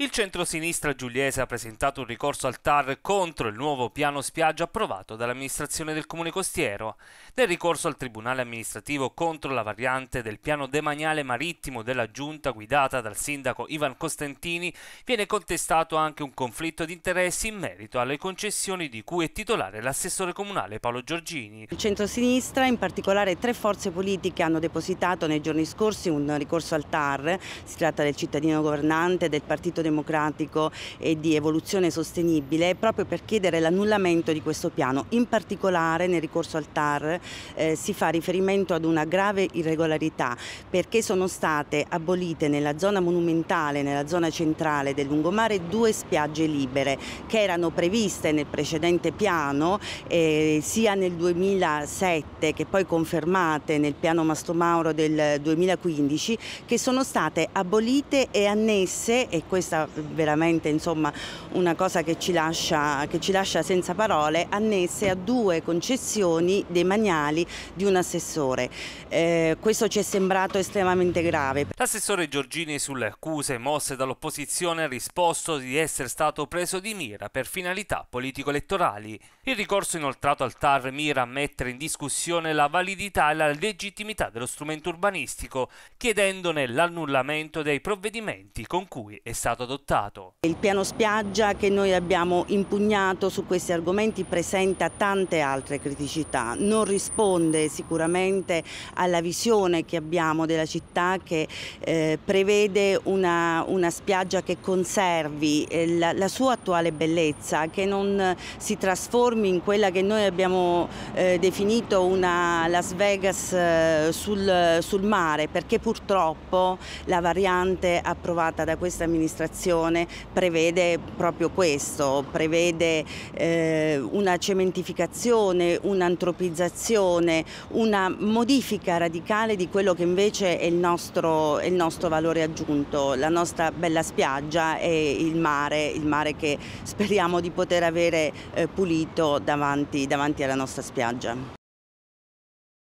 Il centro-sinistra giuliese ha presentato un ricorso al TAR contro il nuovo piano spiaggia approvato dall'amministrazione del comune costiero. Nel ricorso al tribunale amministrativo contro la variante del piano demaniale marittimo della giunta guidata dal sindaco Ivan Costantini viene contestato anche un conflitto di interessi in merito alle concessioni di cui è titolare l'assessore comunale Paolo Giorgini. Il centro-sinistra, in particolare tre forze politiche, hanno depositato nei giorni scorsi un ricorso al TAR. Si tratta del cittadino governante, del Partito Democratico democratico e di evoluzione sostenibile proprio per chiedere l'annullamento di questo piano. In particolare nel ricorso al TAR eh, si fa riferimento ad una grave irregolarità perché sono state abolite nella zona monumentale, nella zona centrale del lungomare due spiagge libere che erano previste nel precedente piano eh, sia nel 2007 che poi confermate nel piano Mastomauro del 2015 che sono state abolite e annesse e questa veramente insomma, una cosa che ci, lascia, che ci lascia senza parole, annesse a due concessioni demaniali di un assessore. Eh, questo ci è sembrato estremamente grave. L'assessore Giorgini sulle accuse mosse dall'opposizione ha risposto di essere stato preso di mira per finalità politico-elettorali. Il ricorso inoltrato al TAR mira a mettere in discussione la validità e la legittimità dello strumento urbanistico, chiedendone l'annullamento dei provvedimenti con cui è stato adottato. Il piano spiaggia che noi abbiamo impugnato su questi argomenti presenta tante altre criticità, non risponde sicuramente alla visione che abbiamo della città che eh, prevede una, una, spiaggia che conservi eh, la, la, sua attuale bellezza, che non si trasformi in quella che noi abbiamo eh, definito una Las Vegas eh, sul, sul mare, perché purtroppo la variante approvata da questa amministrazione legislazione prevede proprio questo, prevede eh, una cementificazione, un'antropizzazione, una modifica radicale di quello che invece è il nostro, è il nostro valore aggiunto, la nostra bella spiaggia e il mare, il mare che speriamo di poter avere eh, pulito davanti, davanti alla nostra spiaggia.